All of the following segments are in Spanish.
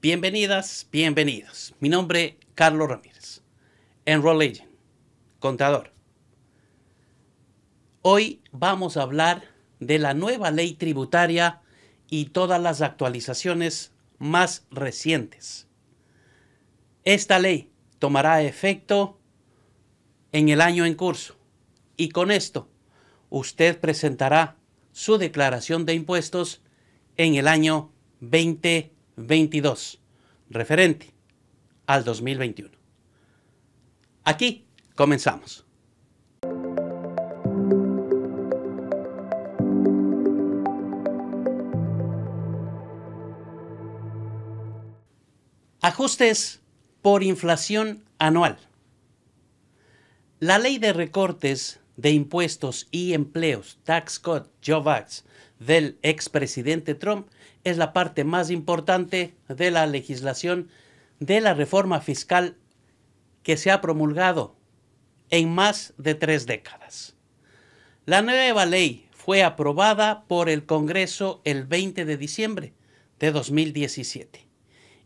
Bienvenidas, bienvenidos. Mi nombre es Carlos Ramírez, en Agent, contador. Hoy vamos a hablar de la nueva ley tributaria y todas las actualizaciones más recientes. Esta ley tomará efecto en el año en curso y con esto usted presentará su declaración de impuestos en el año 2020. 22, referente al 2021. Aquí comenzamos. Ajustes por inflación anual. La ley de recortes de impuestos y empleos, Tax Cut Job Act, del expresidente Trump es la parte más importante de la legislación de la reforma fiscal que se ha promulgado en más de tres décadas. La nueva ley fue aprobada por el Congreso el 20 de diciembre de 2017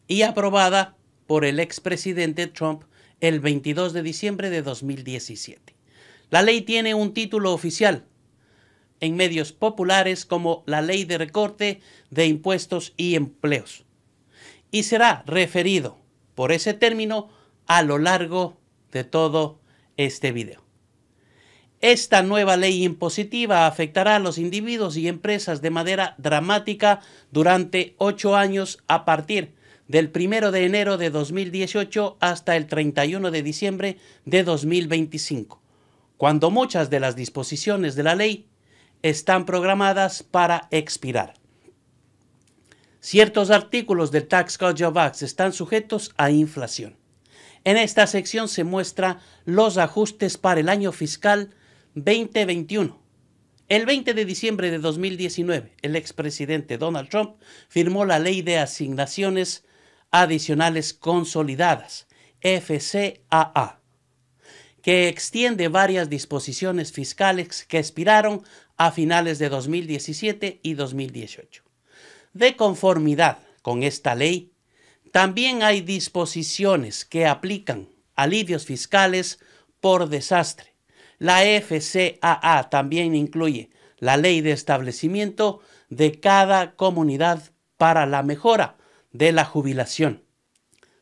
y aprobada por el expresidente Trump el 22 de diciembre de 2017. La ley tiene un título oficial en medios populares como la ley de recorte de impuestos y empleos. Y será referido por ese término a lo largo de todo este video. Esta nueva ley impositiva afectará a los individuos y empresas de manera dramática durante ocho años a partir del primero de enero de 2018 hasta el 31 de diciembre de 2025, cuando muchas de las disposiciones de la ley están programadas para expirar. Ciertos artículos del Tax Code of Acts están sujetos a inflación. En esta sección se muestra los ajustes para el año fiscal 2021. El 20 de diciembre de 2019, el expresidente Donald Trump firmó la Ley de Asignaciones Adicionales Consolidadas, FCAA, que extiende varias disposiciones fiscales que expiraron a finales de 2017 y 2018. De conformidad con esta ley, también hay disposiciones que aplican alivios fiscales por desastre. La FCAA también incluye la ley de establecimiento de cada comunidad para la mejora de la jubilación.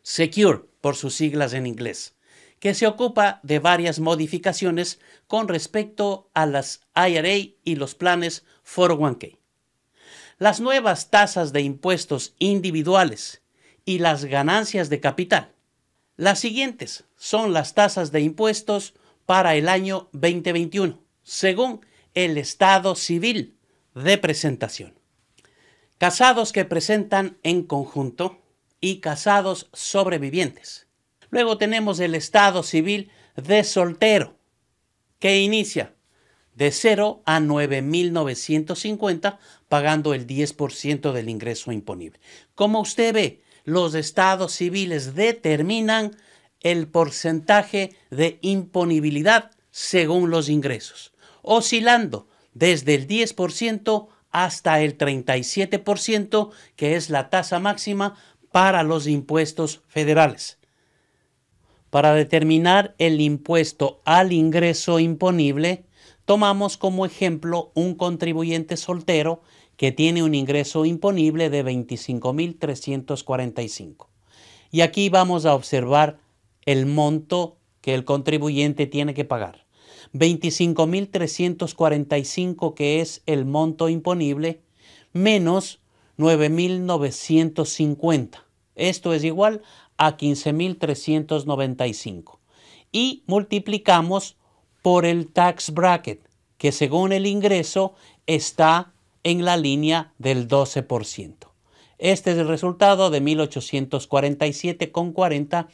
Secure, por sus siglas en inglés que se ocupa de varias modificaciones con respecto a las IRA y los planes 401k. Las nuevas tasas de impuestos individuales y las ganancias de capital. Las siguientes son las tasas de impuestos para el año 2021, según el estado civil de presentación. Casados que presentan en conjunto y casados sobrevivientes. Luego tenemos el estado civil de soltero, que inicia de 0 a 9.950 pagando el 10% del ingreso imponible. Como usted ve, los estados civiles determinan el porcentaje de imponibilidad según los ingresos, oscilando desde el 10% hasta el 37%, que es la tasa máxima para los impuestos federales. Para determinar el impuesto al ingreso imponible, tomamos como ejemplo un contribuyente soltero que tiene un ingreso imponible de 25.345. Y aquí vamos a observar el monto que el contribuyente tiene que pagar. 25.345 que es el monto imponible menos 9.950. Esto es igual a 15.395 y multiplicamos por el tax bracket, que según el ingreso está en la línea del 12%. Este es el resultado de 1.847,40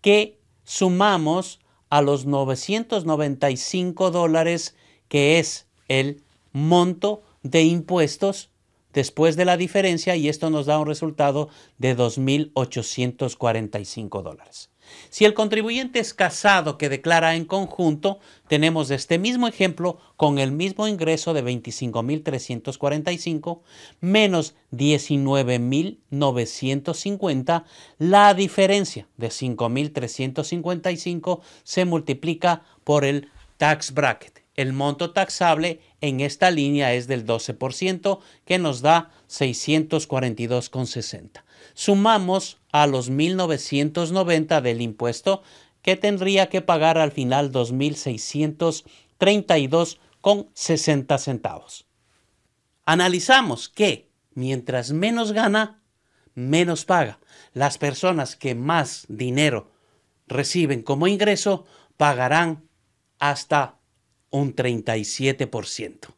que sumamos a los 995 dólares, que es el monto de impuestos después de la diferencia y esto nos da un resultado de 2.845 dólares. Si el contribuyente es casado que declara en conjunto, tenemos este mismo ejemplo con el mismo ingreso de 25.345 menos 19.950, la diferencia de 5.355 se multiplica por el tax bracket, el monto taxable en esta línea es del 12%, que nos da 642,60. Sumamos a los 1.990 del impuesto que tendría que pagar al final 2.632,60 centavos. Analizamos que mientras menos gana, menos paga. Las personas que más dinero reciben como ingreso pagarán hasta un 37%.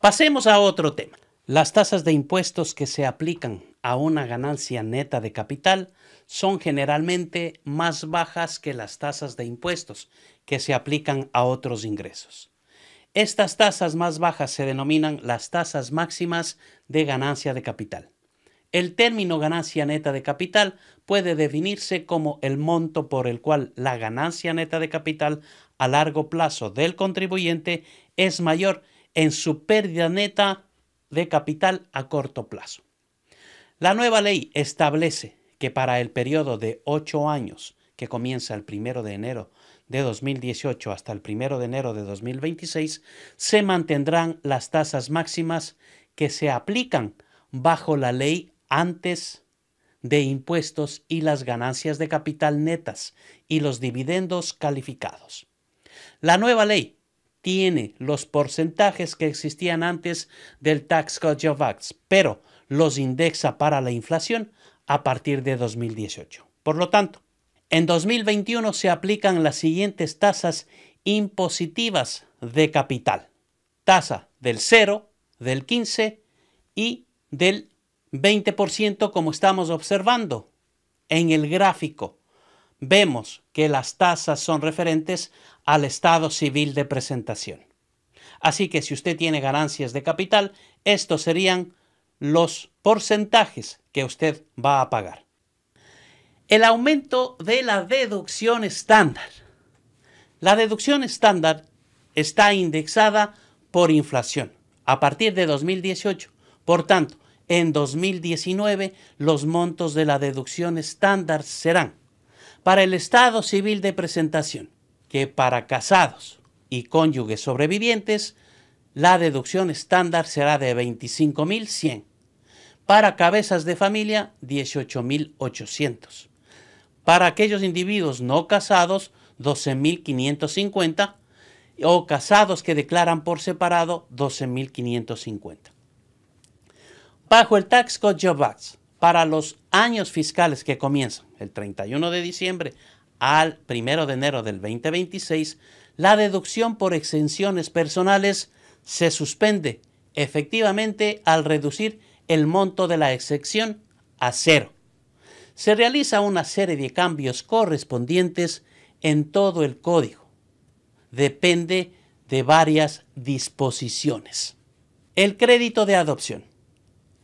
Pasemos a otro tema. Las tasas de impuestos que se aplican a una ganancia neta de capital son generalmente más bajas que las tasas de impuestos que se aplican a otros ingresos. Estas tasas más bajas se denominan las tasas máximas de ganancia de capital. El término ganancia neta de capital puede definirse como el monto por el cual la ganancia neta de capital a largo plazo del contribuyente es mayor en su pérdida neta de capital a corto plazo. La nueva ley establece que para el periodo de 8 años, que comienza el 1 de enero de 2018 hasta el 1 de enero de 2026, se mantendrán las tasas máximas que se aplican bajo la ley antes de impuestos y las ganancias de capital netas y los dividendos calificados. La nueva ley tiene los porcentajes que existían antes del Tax Code of Acts, pero los indexa para la inflación a partir de 2018. Por lo tanto, en 2021 se aplican las siguientes tasas impositivas de capital. Tasa del 0, del 15 y del 20% como estamos observando en el gráfico. Vemos que las tasas son referentes al estado civil de presentación. Así que si usted tiene ganancias de capital, estos serían los porcentajes que usted va a pagar. El aumento de la deducción estándar. La deducción estándar está indexada por inflación a partir de 2018. Por tanto, en 2019, los montos de la deducción estándar serán para el Estado civil de presentación, que para casados y cónyuges sobrevivientes, la deducción estándar será de 25.100. Para cabezas de familia, 18.800. Para aquellos individuos no casados, 12.550 o casados que declaran por separado 12.550 bajo el Tax Code Job Act para los años fiscales que comienzan el 31 de diciembre al 1 de enero del 2026, la deducción por exenciones personales se suspende efectivamente al reducir el monto de la exención a cero. Se realiza una serie de cambios correspondientes en todo el código. Depende de varias disposiciones. El crédito de adopción.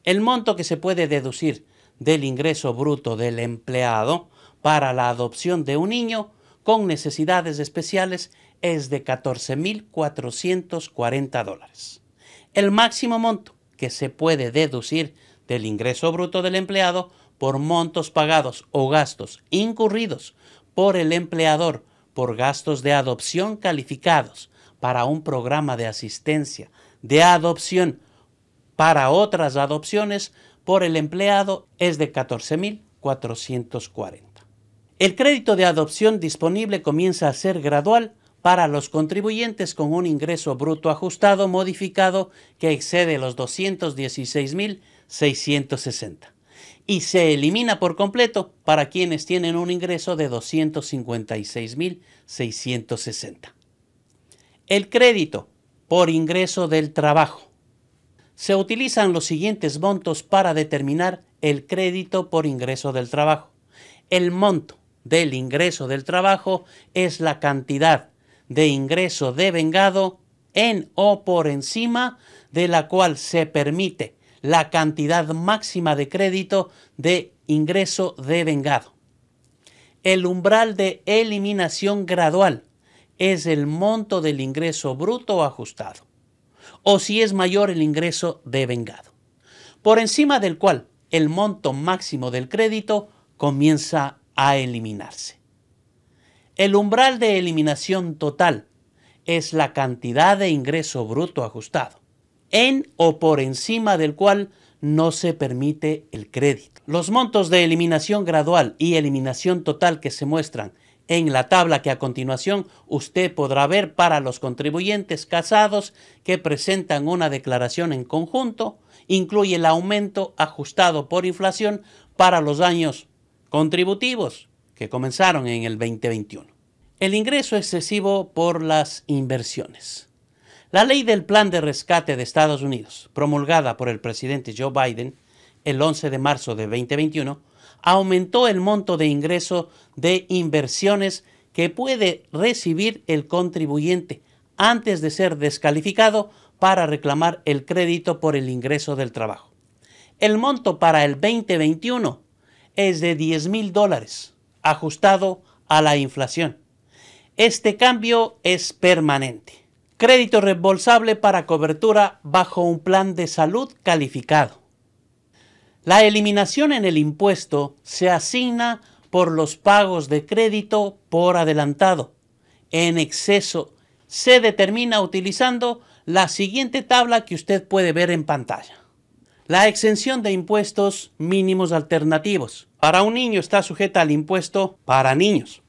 El monto que se puede deducir del ingreso bruto del empleado para la adopción de un niño con necesidades especiales es de 14.440 dólares. El máximo monto que se puede deducir del ingreso bruto del empleado por montos pagados o gastos incurridos por el empleador por gastos de adopción calificados para un programa de asistencia de adopción para otras adopciones por el empleado es de 14.440. El crédito de adopción disponible comienza a ser gradual para los contribuyentes con un ingreso bruto ajustado modificado que excede los 216.660 y se elimina por completo para quienes tienen un ingreso de 256.660. El crédito por ingreso del trabajo se utilizan los siguientes montos para determinar el crédito por ingreso del trabajo. El monto del ingreso del trabajo es la cantidad de ingreso devengado en o por encima de la cual se permite la cantidad máxima de crédito de ingreso devengado. El umbral de eliminación gradual es el monto del ingreso bruto ajustado o si es mayor el ingreso de vengado, por encima del cual el monto máximo del crédito comienza a eliminarse. El umbral de eliminación total es la cantidad de ingreso bruto ajustado, en o por encima del cual no se permite el crédito. Los montos de eliminación gradual y eliminación total que se muestran en la tabla que a continuación usted podrá ver para los contribuyentes casados que presentan una declaración en conjunto, incluye el aumento ajustado por inflación para los años contributivos que comenzaron en el 2021. El ingreso excesivo por las inversiones. La ley del Plan de Rescate de Estados Unidos, promulgada por el presidente Joe Biden el 11 de marzo de 2021, aumentó el monto de ingreso de inversiones que puede recibir el contribuyente antes de ser descalificado para reclamar el crédito por el ingreso del trabajo. El monto para el 2021 es de 10 mil dólares, ajustado a la inflación. Este cambio es permanente. Crédito reembolsable para cobertura bajo un plan de salud calificado. La eliminación en el impuesto se asigna por los pagos de crédito por adelantado. En exceso se determina utilizando la siguiente tabla que usted puede ver en pantalla. La exención de impuestos mínimos alternativos. Para un niño está sujeta al impuesto para niños.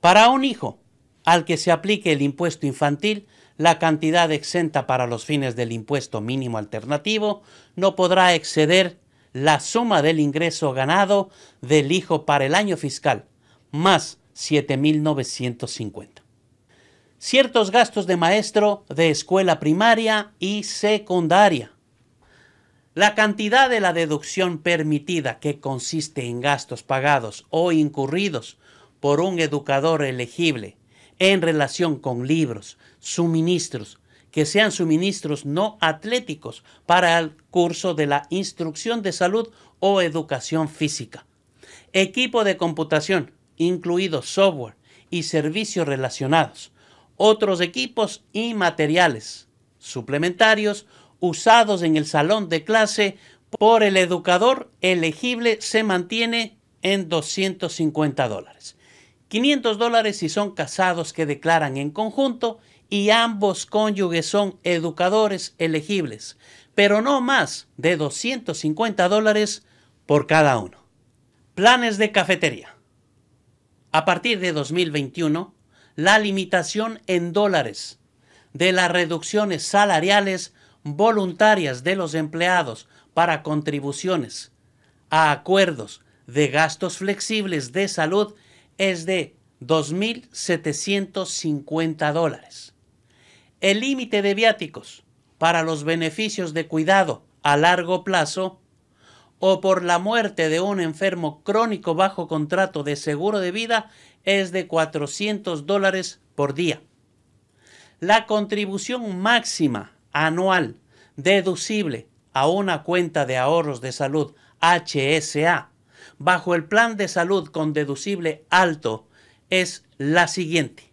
Para un hijo, al que se aplique el impuesto infantil, la cantidad exenta para los fines del impuesto mínimo alternativo no podrá exceder la suma del ingreso ganado del hijo para el año fiscal, más 7.950. Ciertos gastos de maestro de escuela primaria y secundaria. La cantidad de la deducción permitida, que consiste en gastos pagados o incurridos por un educador elegible en relación con libros, suministros, que sean suministros no atléticos para el curso de la instrucción de salud o educación física. Equipo de computación, incluido software y servicios relacionados. Otros equipos y materiales suplementarios usados en el salón de clase por el educador elegible se mantiene en 250 500 dólares si son casados que declaran en conjunto y ambos cónyuges son educadores elegibles, pero no más de 250 dólares por cada uno. Planes de cafetería. A partir de 2021, la limitación en dólares de las reducciones salariales voluntarias de los empleados para contribuciones a acuerdos de gastos flexibles de salud es de 2.750 dólares el límite de viáticos para los beneficios de cuidado a largo plazo o por la muerte de un enfermo crónico bajo contrato de seguro de vida es de 400 dólares por día. La contribución máxima anual deducible a una cuenta de ahorros de salud HSA bajo el plan de salud con deducible alto es la siguiente.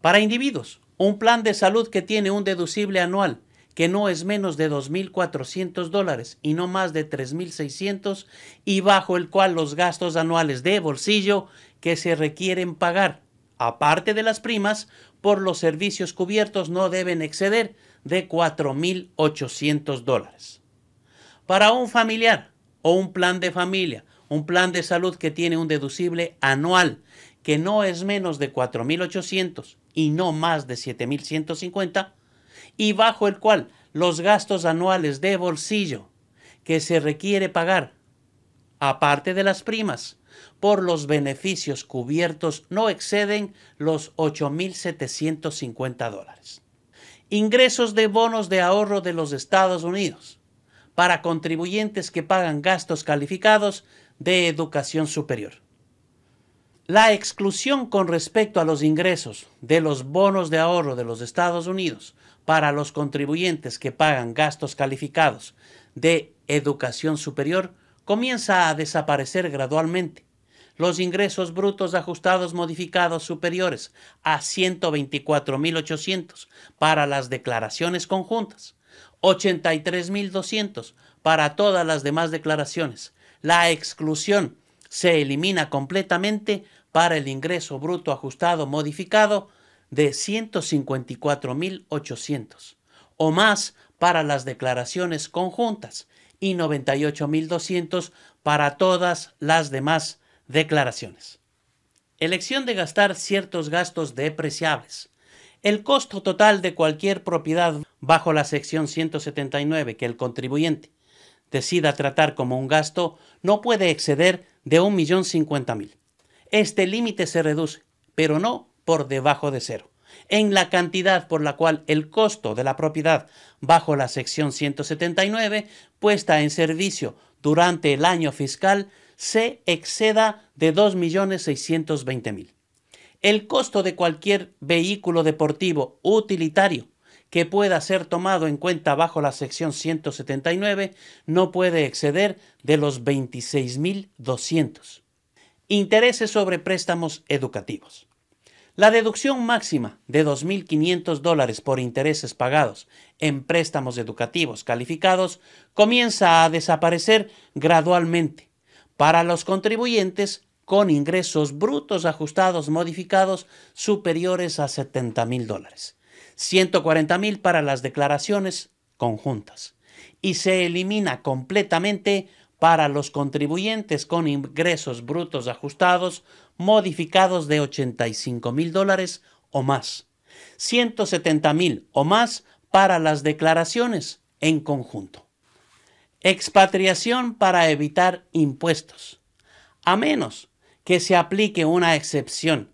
Para individuos, un plan de salud que tiene un deducible anual que no es menos de 2.400 dólares y no más de 3.600 y bajo el cual los gastos anuales de bolsillo que se requieren pagar, aparte de las primas, por los servicios cubiertos no deben exceder de 4.800 dólares. Para un familiar o un plan de familia, un plan de salud que tiene un deducible anual que no es menos de 4.800 y no más de 7.150, y bajo el cual los gastos anuales de bolsillo que se requiere pagar, aparte de las primas, por los beneficios cubiertos no exceden los 8.750 dólares. Ingresos de bonos de ahorro de los Estados Unidos para contribuyentes que pagan gastos calificados de educación superior. La exclusión con respecto a los ingresos de los bonos de ahorro de los Estados Unidos para los contribuyentes que pagan gastos calificados de educación superior comienza a desaparecer gradualmente. Los ingresos brutos ajustados modificados superiores a 124.800 para las declaraciones conjuntas, 83.200 para todas las demás declaraciones. La exclusión se elimina completamente para el ingreso bruto ajustado modificado de 154.800 o más para las declaraciones conjuntas y 98.200 para todas las demás declaraciones. Elección de gastar ciertos gastos depreciables. El costo total de cualquier propiedad bajo la sección 179 que el contribuyente decida tratar como un gasto no puede exceder de 1.050.000 este límite se reduce, pero no por debajo de cero. En la cantidad por la cual el costo de la propiedad bajo la sección 179 puesta en servicio durante el año fiscal se exceda de 2.620.000. El costo de cualquier vehículo deportivo utilitario que pueda ser tomado en cuenta bajo la sección 179 no puede exceder de los 26.200. Intereses sobre préstamos educativos. La deducción máxima de 2.500 dólares por intereses pagados en préstamos educativos calificados comienza a desaparecer gradualmente para los contribuyentes con ingresos brutos ajustados modificados superiores a 70.000 dólares, 140.000 para las declaraciones conjuntas y se elimina completamente para los contribuyentes con ingresos brutos ajustados modificados de 85 mil dólares o más, 170 mil o más para las declaraciones en conjunto. Expatriación para evitar impuestos. A menos que se aplique una excepción,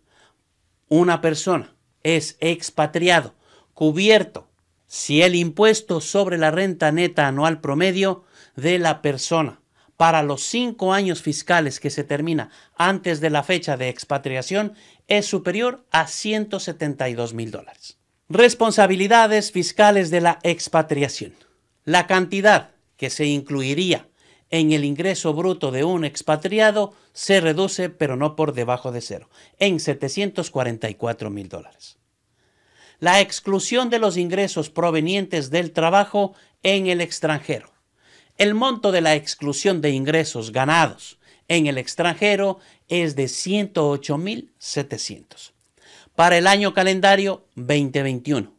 una persona es expatriado, cubierto, si el impuesto sobre la renta neta anual promedio de la persona para los cinco años fiscales que se termina antes de la fecha de expatriación es superior a 172 mil dólares. Responsabilidades fiscales de la expatriación. La cantidad que se incluiría en el ingreso bruto de un expatriado se reduce, pero no por debajo de cero, en 744 mil dólares. La exclusión de los ingresos provenientes del trabajo en el extranjero el monto de la exclusión de ingresos ganados en el extranjero es de 108.700 para el año calendario 2021,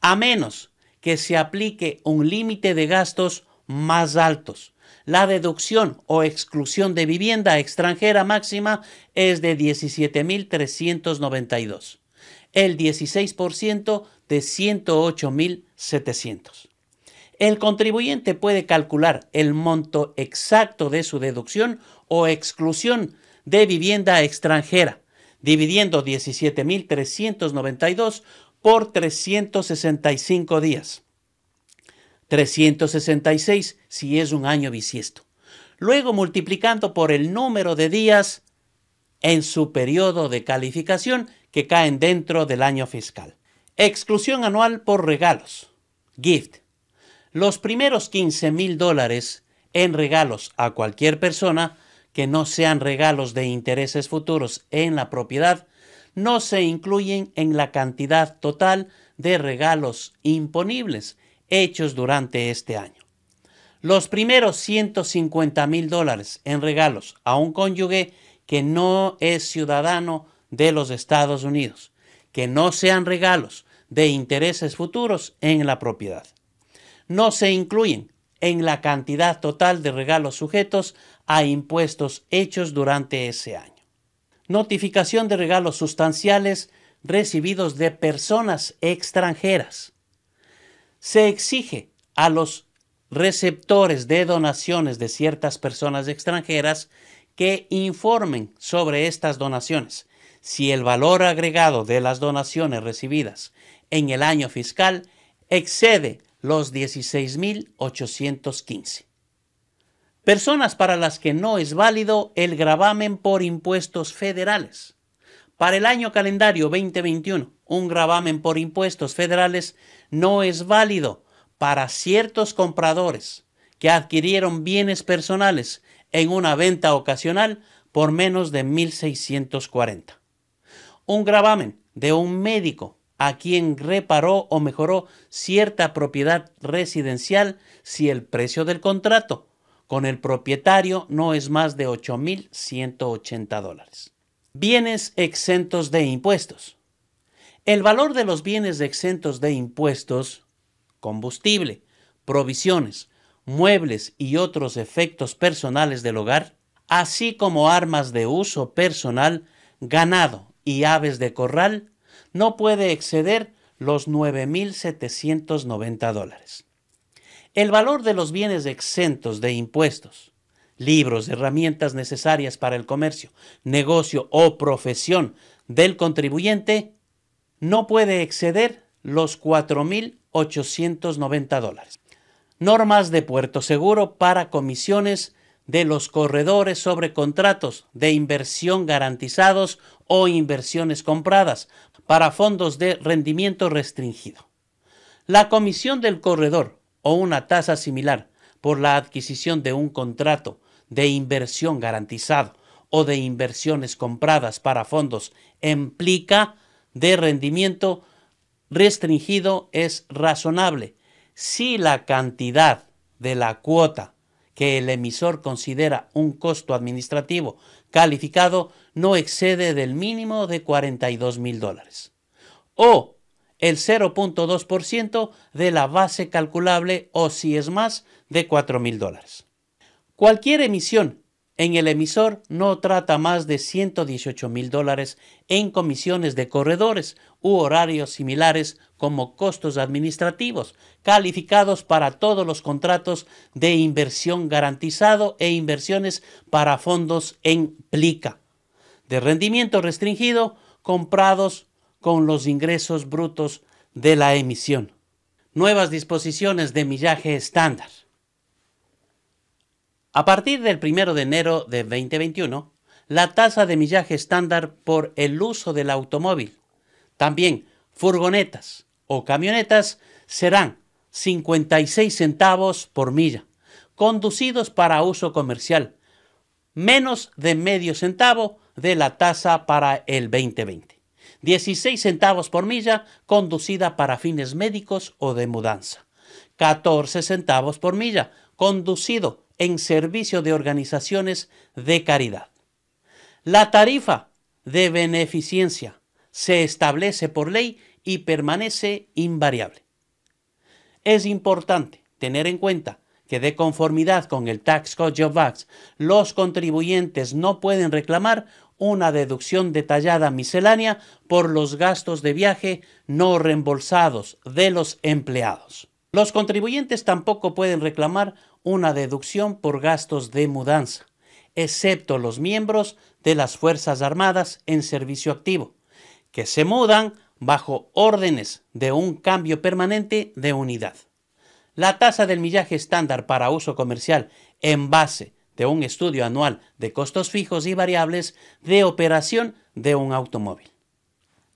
a menos que se aplique un límite de gastos más altos. La deducción o exclusión de vivienda extranjera máxima es de 17.392, el 16% de 108.700. El contribuyente puede calcular el monto exacto de su deducción o exclusión de vivienda extranjera, dividiendo 17.392 por 365 días. 366 si es un año bisiesto. Luego multiplicando por el número de días en su periodo de calificación que caen dentro del año fiscal. Exclusión anual por regalos. Gift los primeros 15 mil dólares en regalos a cualquier persona que no sean regalos de intereses futuros en la propiedad no se incluyen en la cantidad total de regalos imponibles hechos durante este año. Los primeros 150 mil dólares en regalos a un cónyuge que no es ciudadano de los Estados Unidos, que no sean regalos de intereses futuros en la propiedad no se incluyen en la cantidad total de regalos sujetos a impuestos hechos durante ese año. Notificación de regalos sustanciales recibidos de personas extranjeras. Se exige a los receptores de donaciones de ciertas personas extranjeras que informen sobre estas donaciones. Si el valor agregado de las donaciones recibidas en el año fiscal excede los 16.815. Personas para las que no es válido el gravamen por impuestos federales. Para el año calendario 2021, un gravamen por impuestos federales no es válido para ciertos compradores que adquirieron bienes personales en una venta ocasional por menos de 1.640. Un gravamen de un médico a quien reparó o mejoró cierta propiedad residencial si el precio del contrato con el propietario no es más de 8.180 dólares. Bienes exentos de impuestos. El valor de los bienes exentos de impuestos, combustible, provisiones, muebles y otros efectos personales del hogar, así como armas de uso personal, ganado y aves de corral, no puede exceder los 9.790 dólares. El valor de los bienes exentos de impuestos, libros, herramientas necesarias para el comercio, negocio o profesión del contribuyente no puede exceder los 4.890 dólares. Normas de Puerto Seguro para comisiones de los corredores sobre contratos de inversión garantizados o inversiones compradas para fondos de rendimiento restringido. La comisión del corredor o una tasa similar por la adquisición de un contrato de inversión garantizado o de inversiones compradas para fondos implica de rendimiento restringido es razonable si la cantidad de la cuota que el emisor considera un costo administrativo calificado no excede del mínimo de 42 mil dólares. O el 0.2% de la base calculable o si es más de $4,000. mil dólares. Cualquier emisión en el emisor no trata más de 118 mil dólares en comisiones de corredores u horarios similares como costos administrativos, calificados para todos los contratos de inversión garantizado e inversiones para fondos en plica de rendimiento restringido comprados con los ingresos brutos de la emisión. Nuevas disposiciones de millaje estándar. A partir del 1 de enero de 2021, la tasa de millaje estándar por el uso del automóvil, también furgonetas o camionetas, serán 56 centavos por milla, conducidos para uso comercial, menos de medio centavo de la tasa para el 2020. 16 centavos por milla conducida para fines médicos o de mudanza. 14 centavos por milla conducido en servicio de organizaciones de caridad. La tarifa de beneficencia se establece por ley y permanece invariable. Es importante tener en cuenta que de conformidad con el Tax Code of Vax, los contribuyentes no pueden reclamar una deducción detallada miscelánea por los gastos de viaje no reembolsados de los empleados. Los contribuyentes tampoco pueden reclamar una deducción por gastos de mudanza, excepto los miembros de las Fuerzas Armadas en servicio activo, que se mudan bajo órdenes de un cambio permanente de unidad. La tasa del millaje estándar para uso comercial en base de un estudio anual de costos fijos y variables de operación de un automóvil.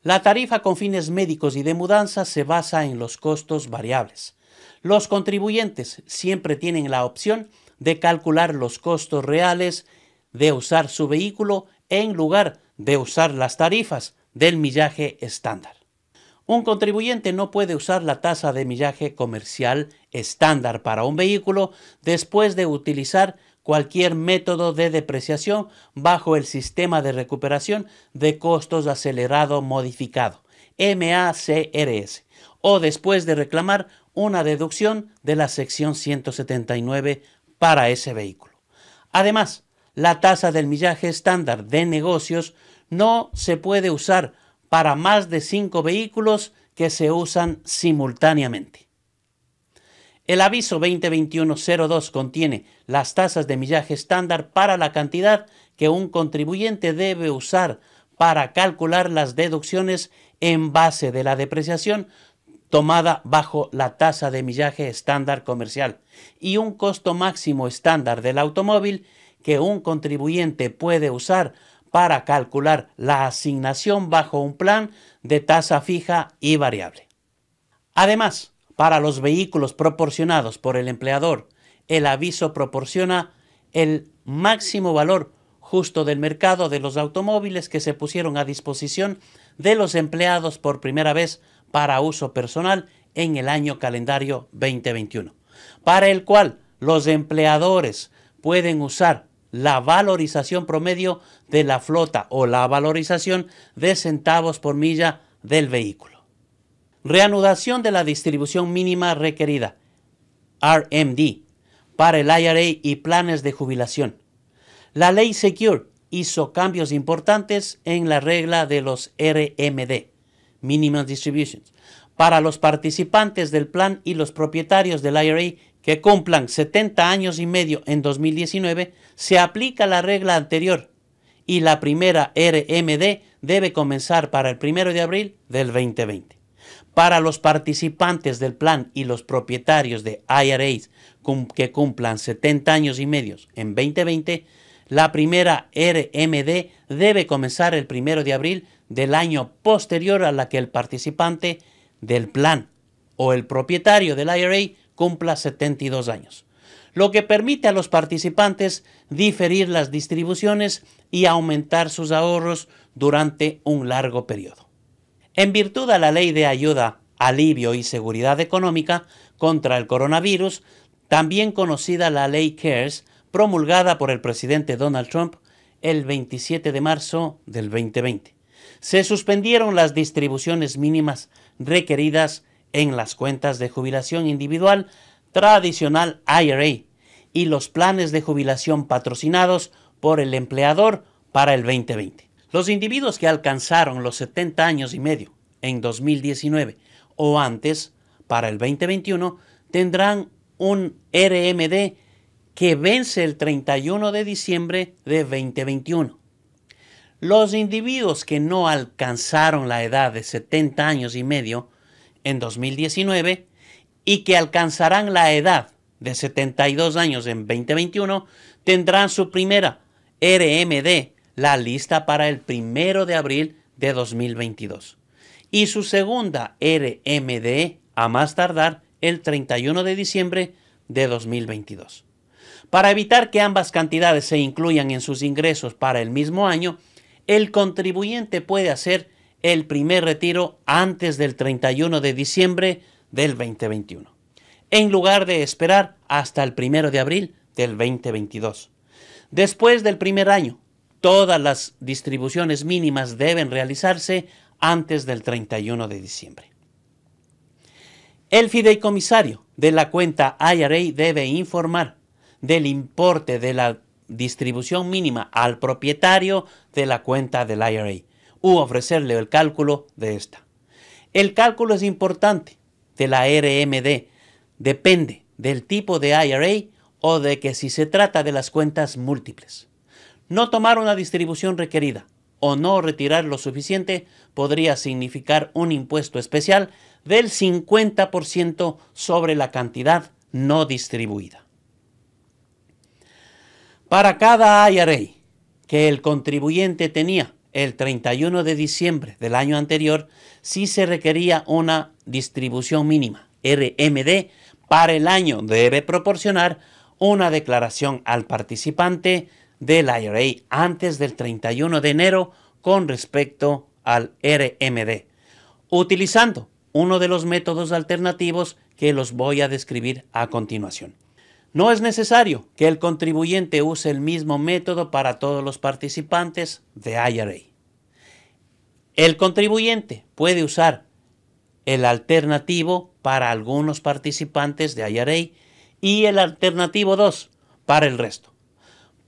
La tarifa con fines médicos y de mudanza se basa en los costos variables. Los contribuyentes siempre tienen la opción de calcular los costos reales de usar su vehículo en lugar de usar las tarifas del millaje estándar. Un contribuyente no puede usar la tasa de millaje comercial estándar para un vehículo después de utilizar cualquier método de depreciación bajo el sistema de recuperación de costos acelerado modificado, MACRS, o después de reclamar una deducción de la sección 179 para ese vehículo. Además, la tasa del millaje estándar de negocios no se puede usar para más de cinco vehículos que se usan simultáneamente. El aviso 2021 contiene las tasas de millaje estándar para la cantidad que un contribuyente debe usar para calcular las deducciones en base de la depreciación tomada bajo la tasa de millaje estándar comercial y un costo máximo estándar del automóvil que un contribuyente puede usar para calcular la asignación bajo un plan de tasa fija y variable. Además, para los vehículos proporcionados por el empleador, el aviso proporciona el máximo valor justo del mercado de los automóviles que se pusieron a disposición de los empleados por primera vez para uso personal en el año calendario 2021, para el cual los empleadores pueden usar la valorización promedio de la flota o la valorización de centavos por milla del vehículo. Reanudación de la distribución mínima requerida, RMD, para el IRA y planes de jubilación. La ley Secure hizo cambios importantes en la regla de los RMD, Minimum Distributions, para los participantes del plan y los propietarios del IRA que cumplan 70 años y medio en 2019, se aplica la regla anterior y la primera RMD debe comenzar para el 1 de abril del 2020. Para los participantes del plan y los propietarios de IRAs que cumplan 70 años y medio en 2020, la primera RMD debe comenzar el 1 de abril del año posterior a la que el participante del plan o el propietario del IRA cumpla 72 años, lo que permite a los participantes diferir las distribuciones y aumentar sus ahorros durante un largo periodo. En virtud de la ley de ayuda, alivio y seguridad económica contra el coronavirus, también conocida la ley CARES, promulgada por el presidente Donald Trump el 27 de marzo del 2020. Se suspendieron las distribuciones mínimas requeridas en las cuentas de jubilación individual tradicional IRA y los planes de jubilación patrocinados por el empleador para el 2020. Los individuos que alcanzaron los 70 años y medio en 2019 o antes para el 2021 tendrán un RMD que vence el 31 de diciembre de 2021. Los individuos que no alcanzaron la edad de 70 años y medio en 2019 y que alcanzarán la edad de 72 años en 2021 tendrán su primera RMD, la lista para el 1 de abril de 2022, y su segunda RMD a más tardar el 31 de diciembre de 2022. Para evitar que ambas cantidades se incluyan en sus ingresos para el mismo año, el contribuyente puede hacer el primer retiro antes del 31 de diciembre del 2021, en lugar de esperar hasta el 1 de abril del 2022. Después del primer año, todas las distribuciones mínimas deben realizarse antes del 31 de diciembre. El fideicomisario de la cuenta IRA debe informar del importe de la distribución mínima al propietario de la cuenta del IRA u ofrecerle el cálculo de esta. El cálculo es importante de la RMD. Depende del tipo de IRA o de que si se trata de las cuentas múltiples. No tomar una distribución requerida o no retirar lo suficiente podría significar un impuesto especial del 50% sobre la cantidad no distribuida. Para cada IRA que el contribuyente tenía el 31 de diciembre del año anterior, si se requería una distribución mínima, RMD, para el año debe proporcionar una declaración al participante del IRA antes del 31 de enero con respecto al RMD, utilizando uno de los métodos alternativos que los voy a describir a continuación. No es necesario que el contribuyente use el mismo método para todos los participantes de IRA. El contribuyente puede usar el alternativo para algunos participantes de IRA y el alternativo 2 para el resto.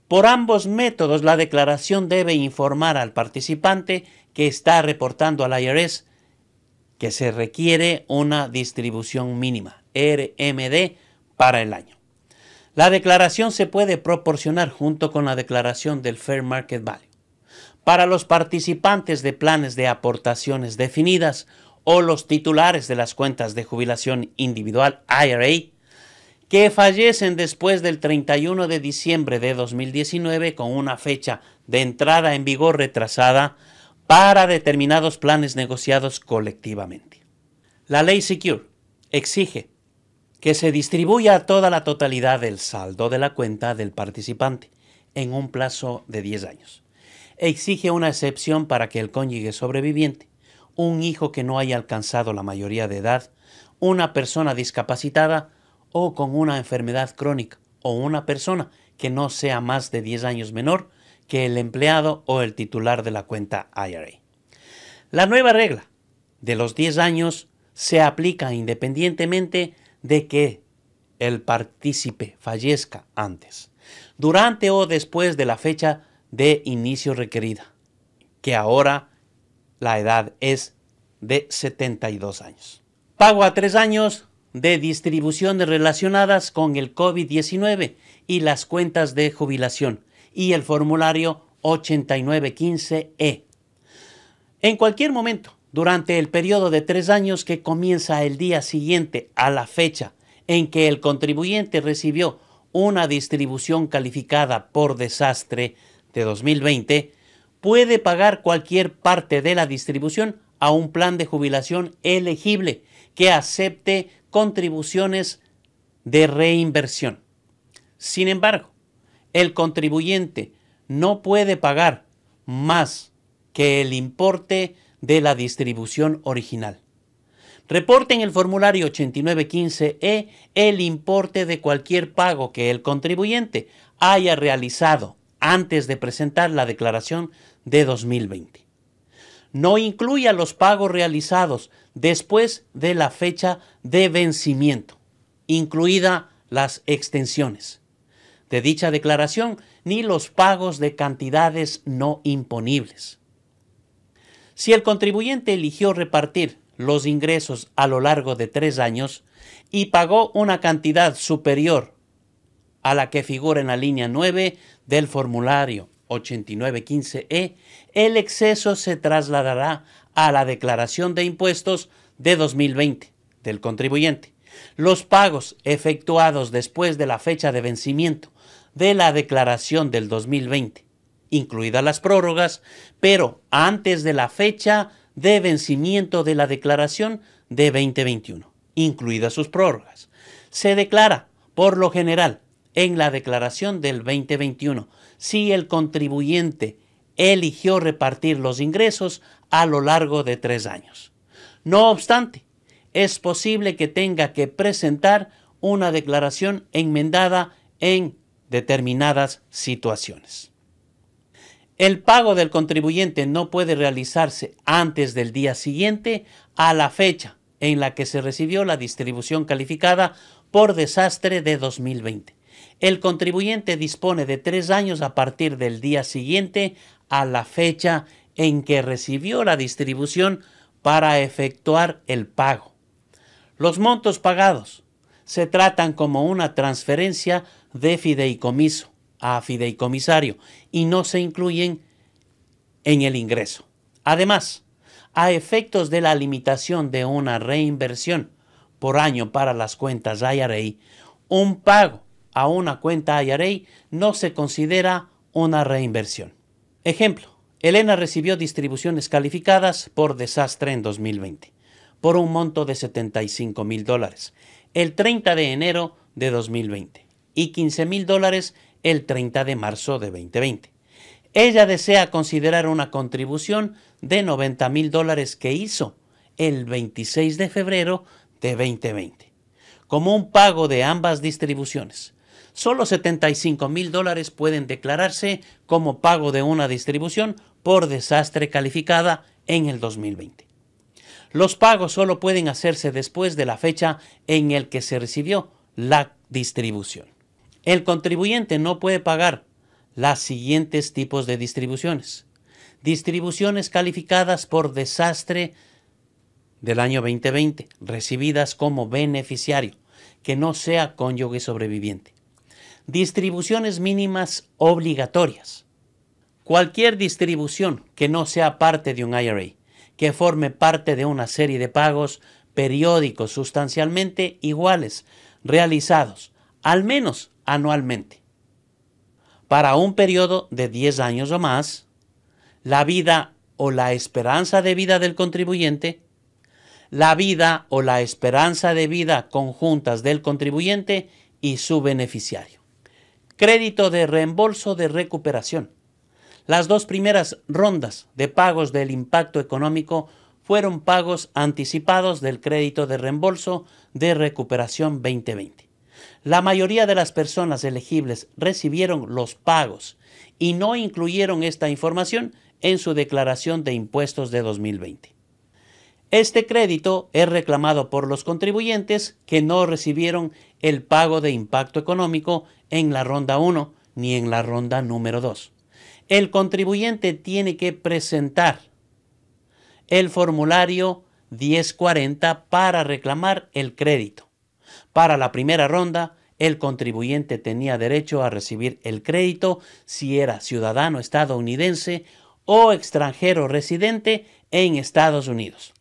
Por ambos métodos, la declaración debe informar al participante que está reportando al IRS que se requiere una distribución mínima, RMD, para el año. La declaración se puede proporcionar junto con la declaración del Fair Market Value para los participantes de planes de aportaciones definidas o los titulares de las cuentas de jubilación individual IRA que fallecen después del 31 de diciembre de 2019 con una fecha de entrada en vigor retrasada para determinados planes negociados colectivamente. La ley Secure exige que se distribuya toda la totalidad del saldo de la cuenta del participante en un plazo de 10 años. Exige una excepción para que el cónyuge sobreviviente, un hijo que no haya alcanzado la mayoría de edad, una persona discapacitada o con una enfermedad crónica o una persona que no sea más de 10 años menor que el empleado o el titular de la cuenta IRA. La nueva regla de los 10 años se aplica independientemente de que el partícipe fallezca antes, durante o después de la fecha de inicio requerida, que ahora la edad es de 72 años. Pago a tres años de distribuciones relacionadas con el COVID-19 y las cuentas de jubilación y el formulario 8915E. E. En cualquier momento, durante el periodo de tres años que comienza el día siguiente a la fecha en que el contribuyente recibió una distribución calificada por desastre de 2020, puede pagar cualquier parte de la distribución a un plan de jubilación elegible que acepte contribuciones de reinversión. Sin embargo, el contribuyente no puede pagar más que el importe de la distribución original. Reporte en el formulario 8915E e, el importe de cualquier pago que el contribuyente haya realizado antes de presentar la declaración de 2020. No incluya los pagos realizados después de la fecha de vencimiento, incluida las extensiones de dicha declaración, ni los pagos de cantidades no imponibles. Si el contribuyente eligió repartir los ingresos a lo largo de tres años y pagó una cantidad superior a la que figura en la línea 9 del formulario 8915E, e, el exceso se trasladará a la declaración de impuestos de 2020 del contribuyente. Los pagos efectuados después de la fecha de vencimiento de la declaración del 2020 incluidas las prórrogas, pero antes de la fecha de vencimiento de la declaración de 2021, incluidas sus prórrogas. Se declara, por lo general, en la declaración del 2021, si el contribuyente eligió repartir los ingresos a lo largo de tres años. No obstante, es posible que tenga que presentar una declaración enmendada en determinadas situaciones. El pago del contribuyente no puede realizarse antes del día siguiente a la fecha en la que se recibió la distribución calificada por desastre de 2020. El contribuyente dispone de tres años a partir del día siguiente a la fecha en que recibió la distribución para efectuar el pago. Los montos pagados se tratan como una transferencia de fideicomiso a fideicomisario y no se incluyen en el ingreso. Además, a efectos de la limitación de una reinversión por año para las cuentas IRA, un pago a una cuenta IRA no se considera una reinversión. Ejemplo, Elena recibió distribuciones calificadas por desastre en 2020 por un monto de 75 mil dólares el 30 de enero de 2020 y 15 mil dólares el 30 de marzo de 2020. Ella desea considerar una contribución de 90 mil dólares que hizo el 26 de febrero de 2020, como un pago de ambas distribuciones. Solo 75 mil dólares pueden declararse como pago de una distribución por desastre calificada en el 2020. Los pagos solo pueden hacerse después de la fecha en el que se recibió la distribución. El contribuyente no puede pagar las siguientes tipos de distribuciones. Distribuciones calificadas por desastre del año 2020, recibidas como beneficiario, que no sea cónyuge sobreviviente. Distribuciones mínimas obligatorias. Cualquier distribución que no sea parte de un IRA, que forme parte de una serie de pagos periódicos sustancialmente iguales, realizados al menos anualmente. Para un periodo de 10 años o más, la vida o la esperanza de vida del contribuyente, la vida o la esperanza de vida conjuntas del contribuyente y su beneficiario. Crédito de reembolso de recuperación. Las dos primeras rondas de pagos del impacto económico fueron pagos anticipados del crédito de reembolso de recuperación 2020. La mayoría de las personas elegibles recibieron los pagos y no incluyeron esta información en su declaración de impuestos de 2020. Este crédito es reclamado por los contribuyentes que no recibieron el pago de impacto económico en la ronda 1 ni en la ronda número 2. El contribuyente tiene que presentar el formulario 1040 para reclamar el crédito para la primera ronda, el contribuyente tenía derecho a recibir el crédito si era ciudadano estadounidense o extranjero residente en Estados Unidos.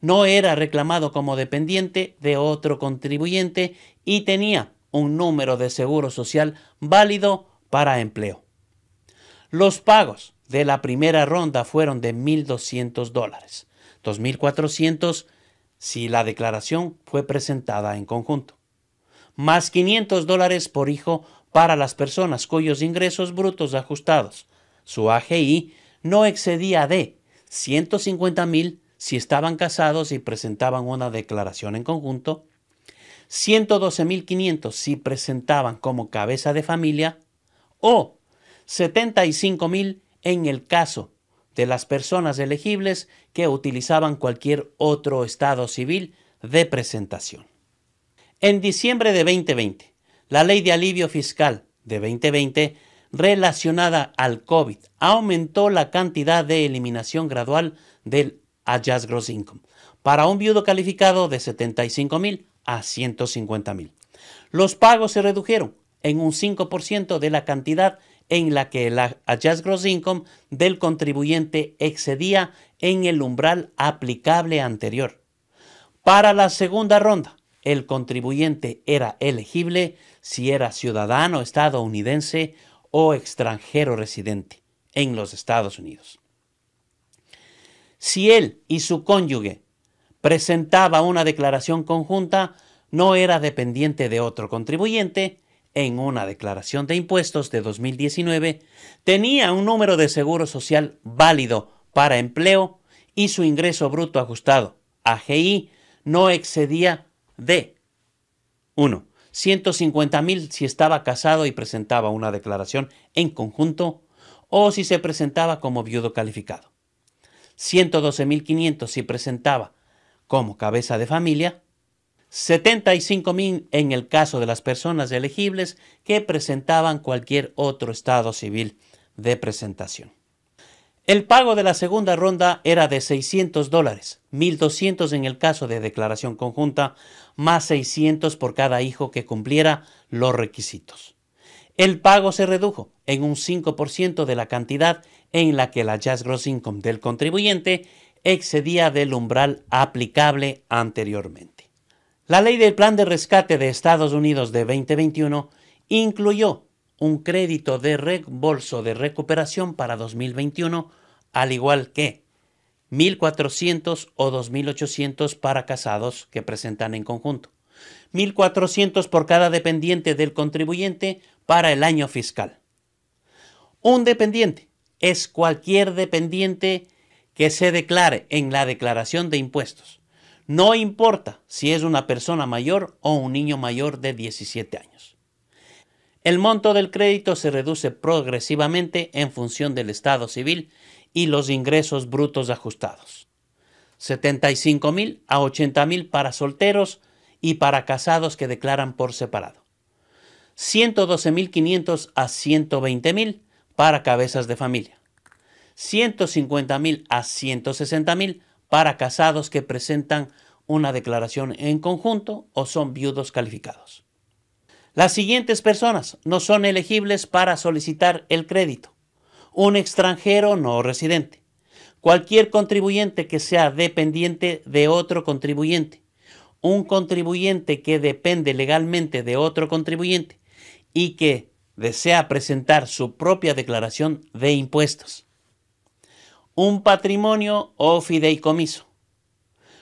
No era reclamado como dependiente de otro contribuyente y tenía un número de seguro social válido para empleo. Los pagos de la primera ronda fueron de 1.200 dólares, 2.400 si la declaración fue presentada en conjunto más 500 dólares por hijo para las personas cuyos ingresos brutos ajustados, su AGI, no excedía de 150 mil si estaban casados y presentaban una declaración en conjunto, 112.500 si presentaban como cabeza de familia o 75.000 en el caso de las personas elegibles que utilizaban cualquier otro estado civil de presentación. En diciembre de 2020, la ley de alivio fiscal de 2020 relacionada al COVID aumentó la cantidad de eliminación gradual del Adjust Gross Income para un viudo calificado de 75 mil a 150 mil. Los pagos se redujeron en un 5% de la cantidad en la que el Adjust Gross Income del contribuyente excedía en el umbral aplicable anterior. Para la segunda ronda, el contribuyente era elegible si era ciudadano estadounidense o extranjero residente en los Estados Unidos. Si él y su cónyuge presentaba una declaración conjunta, no era dependiente de otro contribuyente, en una declaración de impuestos de 2019, tenía un número de seguro social válido para empleo y su ingreso bruto ajustado, AGI, no excedía D 1. 150.000 si estaba casado y presentaba una declaración en conjunto o si se presentaba como viudo calificado. 112.500 si presentaba como cabeza de familia. 75.000 en el caso de las personas elegibles que presentaban cualquier otro estado civil de presentación. El pago de la segunda ronda era de 600 dólares, 1.200 en el caso de declaración conjunta, más 600 por cada hijo que cumpliera los requisitos. El pago se redujo en un 5% de la cantidad en la que la Jazz Gross Income del contribuyente excedía del umbral aplicable anteriormente. La ley del Plan de Rescate de Estados Unidos de 2021 incluyó un crédito de reembolso de recuperación para 2021, al igual que 1.400 o 2.800 para casados que presentan en conjunto. 1.400 por cada dependiente del contribuyente para el año fiscal. Un dependiente es cualquier dependiente que se declare en la declaración de impuestos. No importa si es una persona mayor o un niño mayor de 17 años. El monto del crédito se reduce progresivamente en función del estado civil y los ingresos brutos ajustados. $75,000 mil a $80,000 mil para solteros y para casados que declaran por separado. 112.500 a 120.000 para cabezas de familia. 150.000 a 160.000 para casados que presentan una declaración en conjunto o son viudos calificados. Las siguientes personas no son elegibles para solicitar el crédito. Un extranjero no residente. Cualquier contribuyente que sea dependiente de otro contribuyente. Un contribuyente que depende legalmente de otro contribuyente y que desea presentar su propia declaración de impuestos. Un patrimonio o fideicomiso.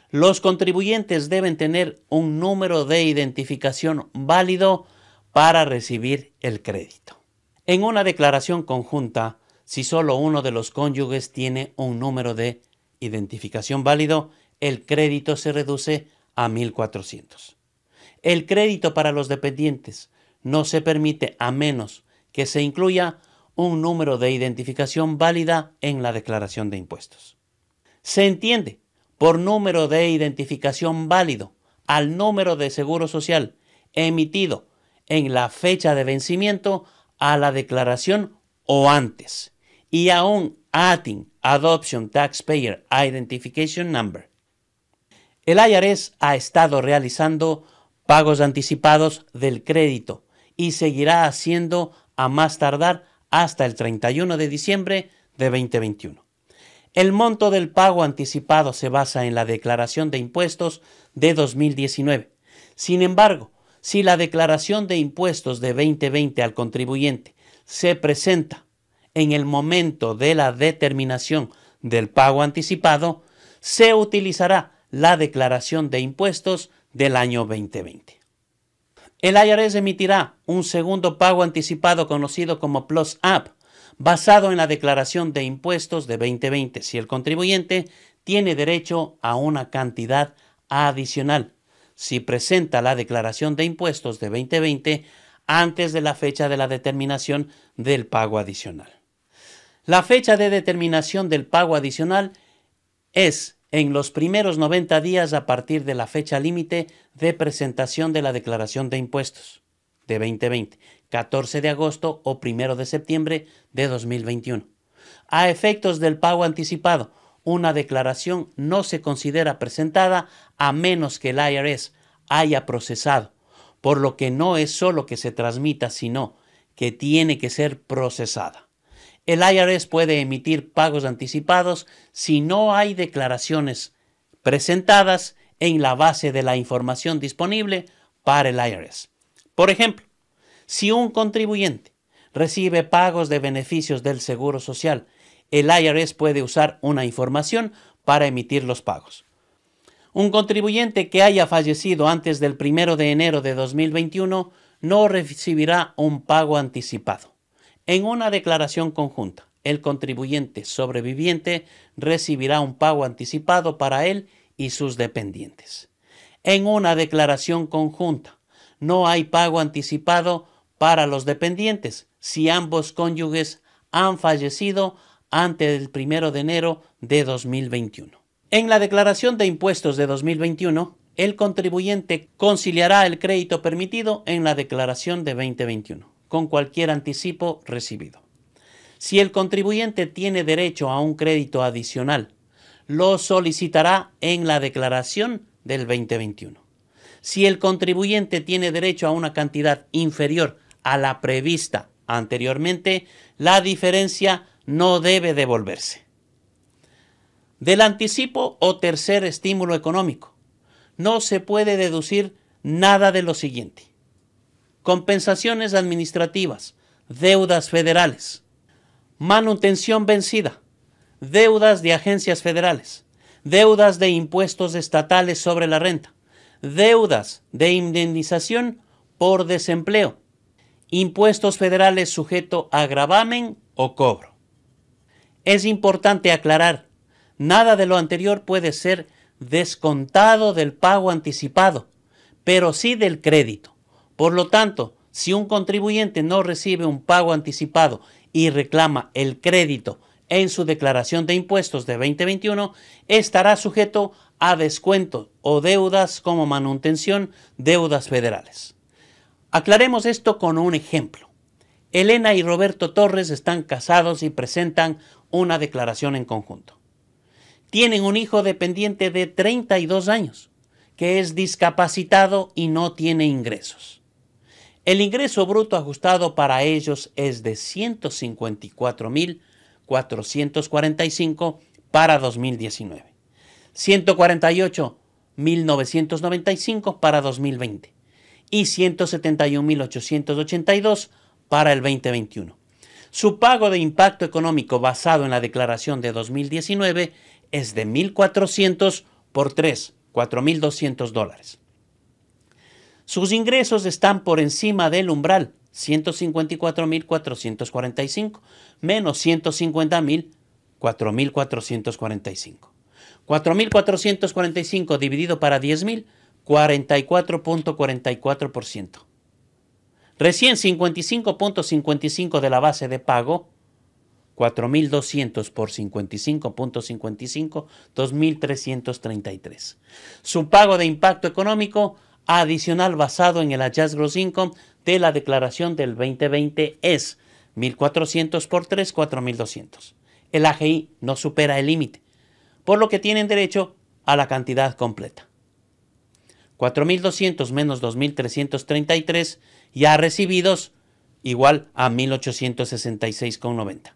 Los contribuyentes deben tener un número de identificación válido para recibir el crédito. En una declaración conjunta, si solo uno de los cónyuges tiene un número de identificación válido, el crédito se reduce a 1.400. El crédito para los dependientes no se permite a menos que se incluya un número de identificación válida en la declaración de impuestos. Se entiende por número de identificación válido al número de seguro social emitido en la fecha de vencimiento a la declaración o antes y a un ATIN, Adoption Taxpayer Identification Number. El IRS ha estado realizando pagos anticipados del crédito y seguirá haciendo a más tardar hasta el 31 de diciembre de 2021. El monto del pago anticipado se basa en la declaración de impuestos de 2019. Sin embargo, si la declaración de impuestos de 2020 al contribuyente se presenta en el momento de la determinación del pago anticipado, se utilizará la declaración de impuestos del año 2020. El IRS emitirá un segundo pago anticipado conocido como Plus Up, basado en la declaración de impuestos de 2020 si el contribuyente tiene derecho a una cantidad adicional si presenta la declaración de impuestos de 2020 antes de la fecha de la determinación del pago adicional. La fecha de determinación del pago adicional es en los primeros 90 días a partir de la fecha límite de presentación de la declaración de impuestos de 2020, 14 de agosto o 1 de septiembre de 2021. A efectos del pago anticipado, una declaración no se considera presentada a menos que el IRS haya procesado, por lo que no es solo que se transmita, sino que tiene que ser procesada. El IRS puede emitir pagos anticipados si no hay declaraciones presentadas en la base de la información disponible para el IRS. Por ejemplo, si un contribuyente recibe pagos de beneficios del Seguro Social el IRS puede usar una información para emitir los pagos. Un contribuyente que haya fallecido antes del 1 de enero de 2021 no recibirá un pago anticipado. En una declaración conjunta, el contribuyente sobreviviente recibirá un pago anticipado para él y sus dependientes. En una declaración conjunta, no hay pago anticipado para los dependientes si ambos cónyuges han fallecido antes del primero de enero de 2021. En la declaración de impuestos de 2021, el contribuyente conciliará el crédito permitido en la declaración de 2021 con cualquier anticipo recibido. Si el contribuyente tiene derecho a un crédito adicional, lo solicitará en la declaración del 2021. Si el contribuyente tiene derecho a una cantidad inferior a la prevista anteriormente, la diferencia no debe devolverse. Del anticipo o tercer estímulo económico, no se puede deducir nada de lo siguiente. Compensaciones administrativas, deudas federales, manutención vencida, deudas de agencias federales, deudas de impuestos estatales sobre la renta, deudas de indemnización por desempleo, impuestos federales sujeto a gravamen o cobro. Es importante aclarar, nada de lo anterior puede ser descontado del pago anticipado, pero sí del crédito. Por lo tanto, si un contribuyente no recibe un pago anticipado y reclama el crédito en su declaración de impuestos de 2021, estará sujeto a descuentos o deudas como manutención, deudas federales. Aclaremos esto con un ejemplo. Elena y Roberto Torres están casados y presentan una declaración en conjunto. Tienen un hijo dependiente de 32 años, que es discapacitado y no tiene ingresos. El ingreso bruto ajustado para ellos es de 154.445 para 2019, 148.995 para 2020 y 171.882 para el 2021. Su pago de impacto económico basado en la declaración de 2019 es de 1.400 por 3, 4.200 dólares. Sus ingresos están por encima del umbral, 154.445, menos 150.000, 4.445. 4.445 dividido para 10.000, 44.44%. Recién 55.55 de la base de pago, 4.200 por 55.55, 2.333. Su pago de impacto económico adicional basado en el Adjust Gross Income de la declaración del 2020 es 1.400 por 3, 4.200. El AGI no supera el límite, por lo que tienen derecho a la cantidad completa. 4.200 menos 2.333 ya recibidos igual a 1866,90.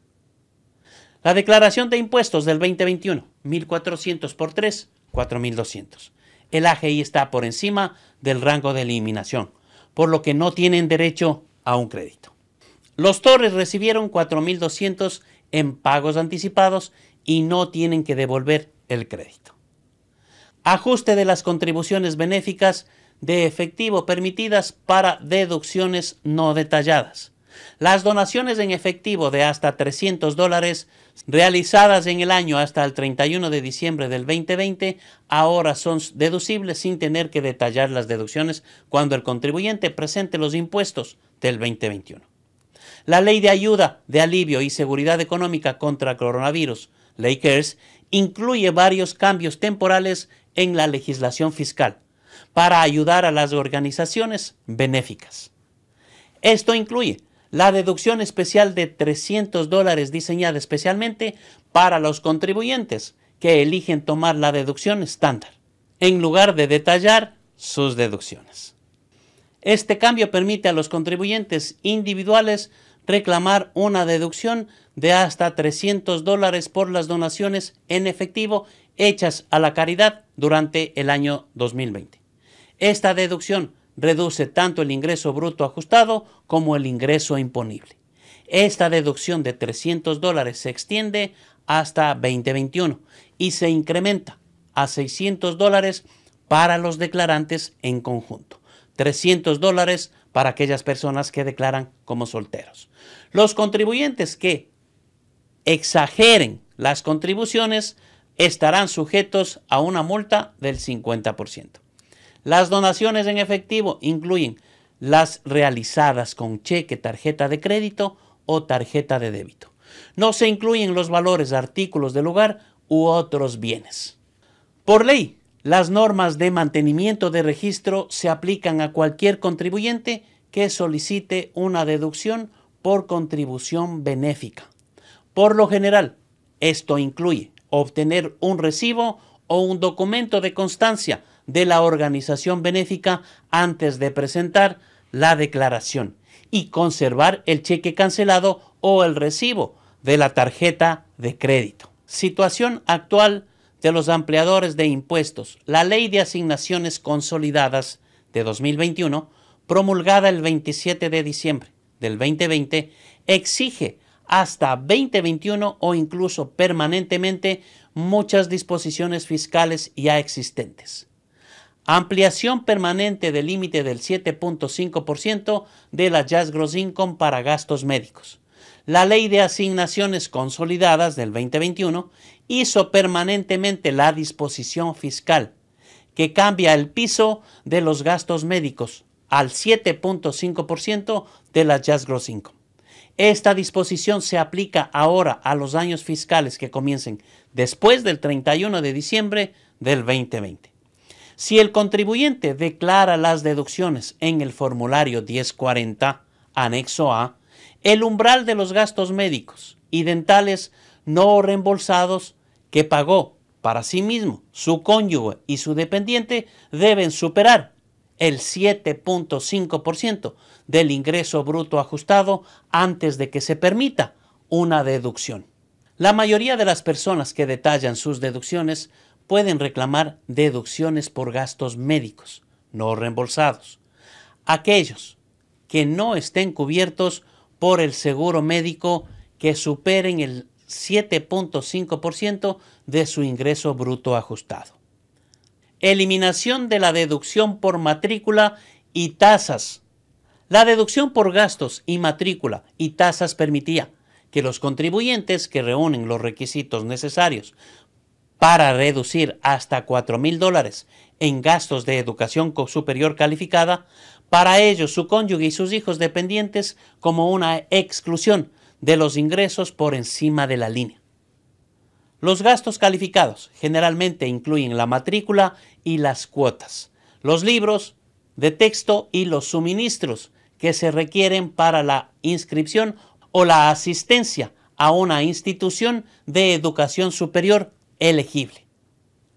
La declaración de impuestos del 2021, 1400 por 3, 4200. El AGI está por encima del rango de eliminación, por lo que no tienen derecho a un crédito. Los Torres recibieron 4200 en pagos anticipados y no tienen que devolver el crédito. Ajuste de las contribuciones benéficas de efectivo permitidas para deducciones no detalladas. Las donaciones en efectivo de hasta 300 dólares realizadas en el año hasta el 31 de diciembre del 2020 ahora son deducibles sin tener que detallar las deducciones cuando el contribuyente presente los impuestos del 2021. La Ley de Ayuda, de Alivio y Seguridad Económica contra Coronavirus, Lakers incluye varios cambios temporales en la legislación fiscal para ayudar a las organizaciones benéficas. Esto incluye la deducción especial de 300 dólares diseñada especialmente para los contribuyentes que eligen tomar la deducción estándar, en lugar de detallar sus deducciones. Este cambio permite a los contribuyentes individuales reclamar una deducción de hasta 300 dólares por las donaciones en efectivo hechas a la caridad durante el año 2020. Esta deducción reduce tanto el ingreso bruto ajustado como el ingreso imponible. Esta deducción de 300 dólares se extiende hasta 2021 y se incrementa a 600 dólares para los declarantes en conjunto, 300 dólares para aquellas personas que declaran como solteros. Los contribuyentes que exageren las contribuciones estarán sujetos a una multa del 50%. Las donaciones en efectivo incluyen las realizadas con cheque, tarjeta de crédito o tarjeta de débito. No se incluyen los valores, artículos de lugar u otros bienes. Por ley, las normas de mantenimiento de registro se aplican a cualquier contribuyente que solicite una deducción por contribución benéfica. Por lo general, esto incluye obtener un recibo o un documento de constancia de la organización benéfica antes de presentar la declaración y conservar el cheque cancelado o el recibo de la tarjeta de crédito. Situación actual de los ampliadores de impuestos. La Ley de Asignaciones Consolidadas de 2021, promulgada el 27 de diciembre del 2020, exige hasta 2021 o incluso permanentemente muchas disposiciones fiscales ya existentes. Ampliación permanente del límite del 7.5% de la Jazz Gross Income para gastos médicos. La Ley de Asignaciones Consolidadas del 2021 hizo permanentemente la disposición fiscal, que cambia el piso de los gastos médicos al 7.5% de la Jazz Gross Income. Esta disposición se aplica ahora a los años fiscales que comiencen después del 31 de diciembre del 2020. Si el contribuyente declara las deducciones en el formulario 1040, anexo A, el umbral de los gastos médicos y dentales no reembolsados que pagó para sí mismo, su cónyuge y su dependiente deben superar el 7.5% del ingreso bruto ajustado antes de que se permita una deducción. La mayoría de las personas que detallan sus deducciones pueden reclamar deducciones por gastos médicos no reembolsados. Aquellos que no estén cubiertos por el seguro médico que superen el 7.5% de su ingreso bruto ajustado. Eliminación de la deducción por matrícula y tasas. La deducción por gastos y matrícula y tasas permitía que los contribuyentes que reúnen los requisitos necesarios para reducir hasta $4,000 dólares en gastos de educación superior calificada para ellos, su cónyuge y sus hijos dependientes como una exclusión de los ingresos por encima de la línea. Los gastos calificados generalmente incluyen la matrícula y las cuotas, los libros de texto y los suministros que se requieren para la inscripción o la asistencia a una institución de educación superior elegible.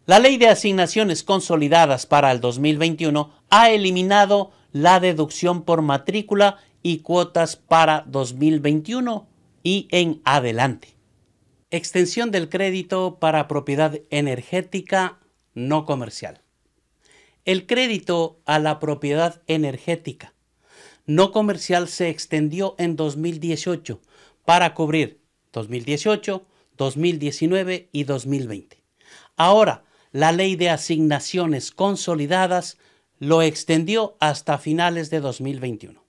La ley de asignaciones consolidadas para el 2021 ha eliminado la deducción por matrícula y cuotas para 2021 y en adelante. Extensión del crédito para propiedad energética no comercial. El crédito a la propiedad energética no comercial se extendió en 2018 para cubrir 2018, 2019 y 2020. Ahora, la ley de asignaciones consolidadas lo extendió hasta finales de 2021.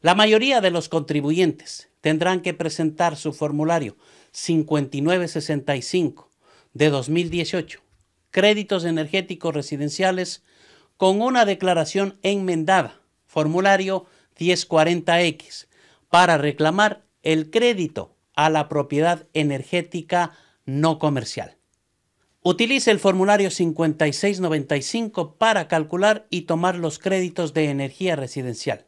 La mayoría de los contribuyentes tendrán que presentar su formulario 5965 de 2018, créditos energéticos residenciales, con una declaración enmendada, formulario 1040X, para reclamar el crédito a la propiedad energética no comercial. Utilice el formulario 5695 para calcular y tomar los créditos de energía residencial.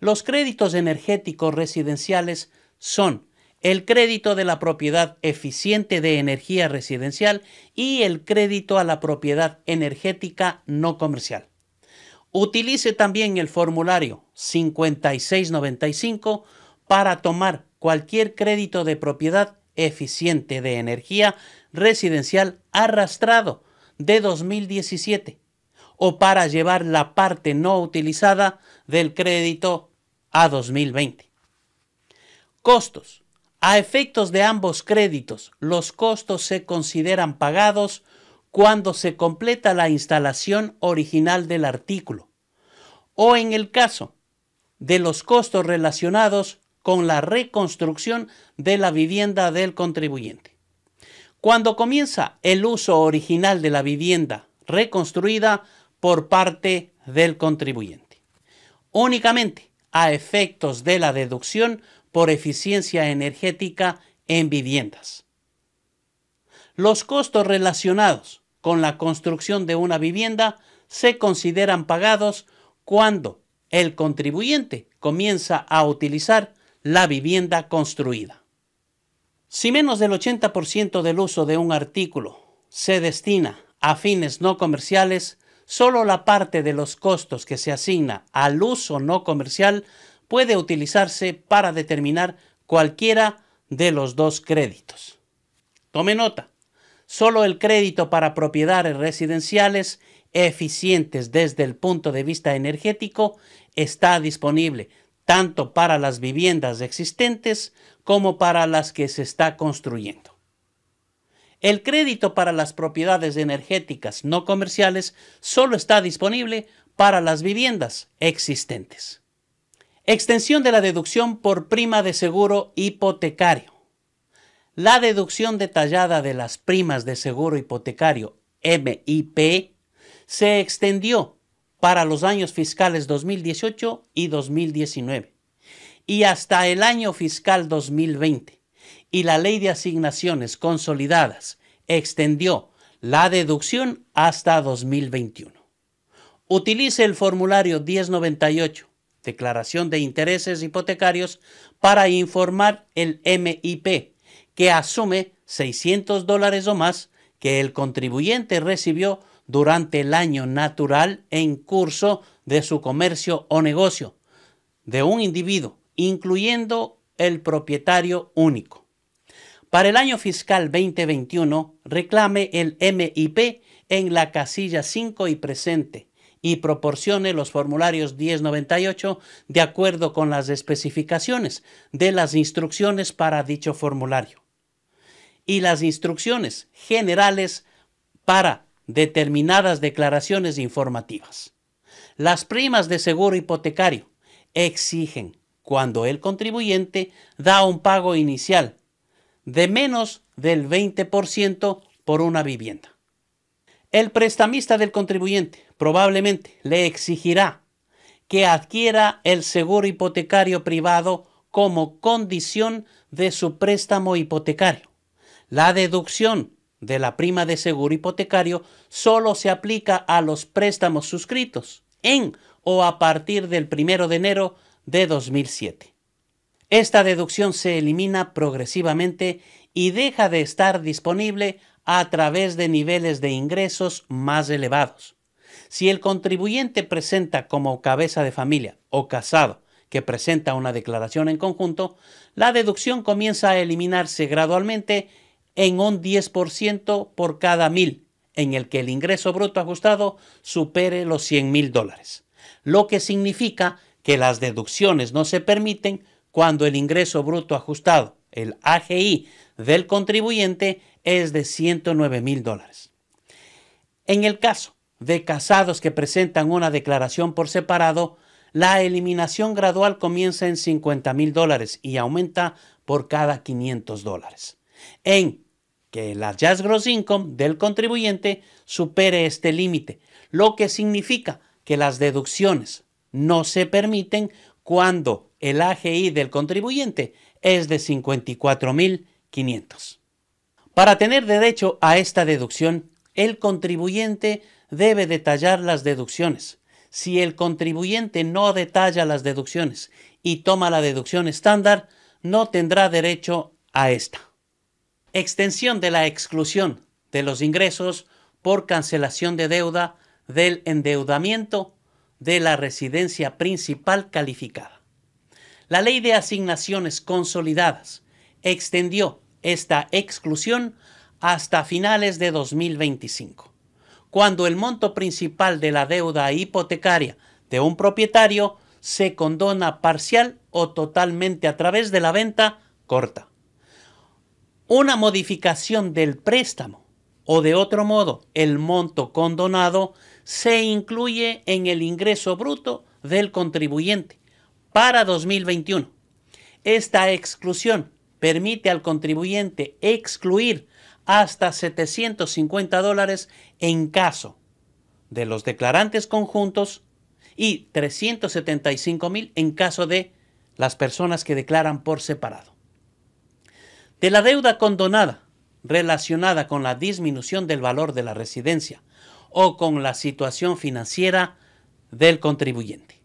Los créditos energéticos residenciales son el crédito de la propiedad eficiente de energía residencial y el crédito a la propiedad energética no comercial. Utilice también el formulario 5695 para tomar cualquier crédito de propiedad eficiente de energía residencial arrastrado de 2017 o para llevar la parte no utilizada del crédito a 2020. Costos. A efectos de ambos créditos, los costos se consideran pagados cuando se completa la instalación original del artículo o en el caso de los costos relacionados con la reconstrucción de la vivienda del contribuyente. Cuando comienza el uso original de la vivienda reconstruida por parte del contribuyente. Únicamente a efectos de la deducción por eficiencia energética en viviendas. Los costos relacionados con la construcción de una vivienda se consideran pagados cuando el contribuyente comienza a utilizar la vivienda construida. Si menos del 80% del uso de un artículo se destina a fines no comerciales, solo la parte de los costos que se asigna al uso no comercial puede utilizarse para determinar cualquiera de los dos créditos. Tome nota, solo el crédito para propiedades residenciales eficientes desde el punto de vista energético está disponible tanto para las viviendas existentes como para las que se está construyendo. El crédito para las propiedades energéticas no comerciales solo está disponible para las viviendas existentes. Extensión de la deducción por prima de seguro hipotecario. La deducción detallada de las primas de seguro hipotecario MIP se extendió para los años fiscales 2018 y 2019 y hasta el año fiscal 2020 y la ley de asignaciones consolidadas extendió la deducción hasta 2021. Utilice el formulario 1098, Declaración de Intereses Hipotecarios, para informar el MIP, que asume 600 dólares o más que el contribuyente recibió durante el año natural en curso de su comercio o negocio de un individuo, incluyendo el propietario único. Para el año fiscal 2021, reclame el MIP en la casilla 5 y presente y proporcione los formularios 1098 de acuerdo con las especificaciones de las instrucciones para dicho formulario y las instrucciones generales para determinadas declaraciones informativas. Las primas de seguro hipotecario exigen cuando el contribuyente da un pago inicial de menos del 20% por una vivienda. El prestamista del contribuyente probablemente le exigirá que adquiera el seguro hipotecario privado como condición de su préstamo hipotecario. La deducción de la prima de seguro hipotecario solo se aplica a los préstamos suscritos en o a partir del 1 de enero de 2007. Esta deducción se elimina progresivamente y deja de estar disponible a través de niveles de ingresos más elevados. Si el contribuyente presenta como cabeza de familia o casado que presenta una declaración en conjunto, la deducción comienza a eliminarse gradualmente en un 10% por cada mil en el que el ingreso bruto ajustado supere los 100 mil dólares, lo que significa que las deducciones no se permiten cuando el ingreso bruto ajustado, el AGI, del contribuyente es de 109 mil dólares. En el caso de casados que presentan una declaración por separado, la eliminación gradual comienza en 50 mil dólares y aumenta por cada 500 dólares. En que el Jazz Gross Income del contribuyente supere este límite, lo que significa que las deducciones no se permiten cuando el AGI del contribuyente es de 54.500. Para tener derecho a esta deducción, el contribuyente debe detallar las deducciones. Si el contribuyente no detalla las deducciones y toma la deducción estándar, no tendrá derecho a esta. Extensión de la exclusión de los ingresos por cancelación de deuda del endeudamiento de la residencia principal calificada. La ley de asignaciones consolidadas extendió esta exclusión hasta finales de 2025, cuando el monto principal de la deuda hipotecaria de un propietario se condona parcial o totalmente a través de la venta corta una modificación del préstamo o de otro modo el monto condonado se incluye en el ingreso bruto del contribuyente para 2021. Esta exclusión permite al contribuyente excluir hasta 750 dólares en caso de los declarantes conjuntos y 375 mil en caso de las personas que declaran por separado de la deuda condonada relacionada con la disminución del valor de la residencia o con la situación financiera del contribuyente.